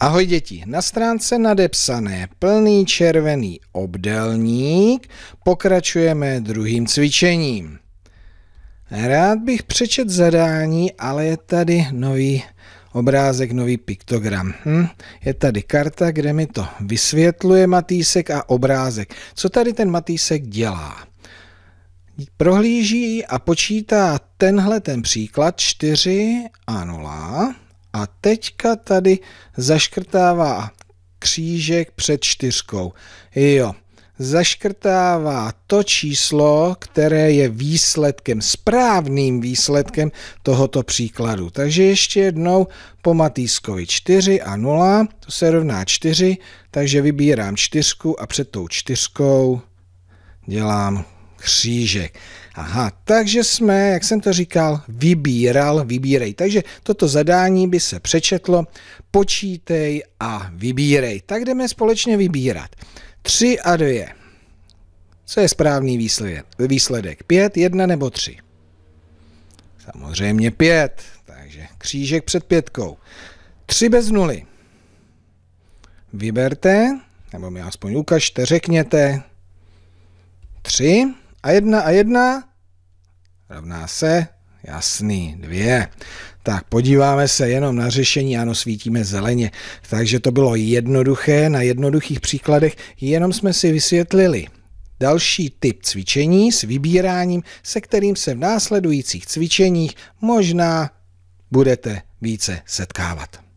Ahoj děti, na stránce nadepsané plný červený obdelník pokračujeme druhým cvičením. Rád bych přečet zadání, ale je tady nový obrázek, nový piktogram. Hm? Je tady karta, kde mi to vysvětluje Matýsek a obrázek. Co tady ten Matýsek dělá? Prohlíží a počítá tenhle ten příklad 4 a 0 a teďka tady zaškrtává křížek před čtyřkou. Jo, zaškrtává to číslo, které je výsledkem, správným výsledkem tohoto příkladu. Takže ještě jednou po Matýskovi 4 a 0, to se rovná 4, takže vybírám čtyřku a před tou čtyřkou dělám křížek. Aha, takže jsme, jak jsem to říkal, vybíral, vybírej. Takže toto zadání by se přečetlo, počítej a vybírej. Tak jdeme společně vybírat. 3 a 2. Co je správný výsledek? 5, 1 nebo 3? Samozřejmě 5, takže křížek před pětkou. 3 bez nuly. Vyberte, nebo mi aspoň ukažte, řekněte 3. A jedna a jedna rovná se Jasný, dvě. Tak podíváme se jenom na řešení, ano, svítíme zeleně. Takže to bylo jednoduché, na jednoduchých příkladech, jenom jsme si vysvětlili. Další typ cvičení s vybíráním, se kterým se v následujících cvičeních možná budete více setkávat.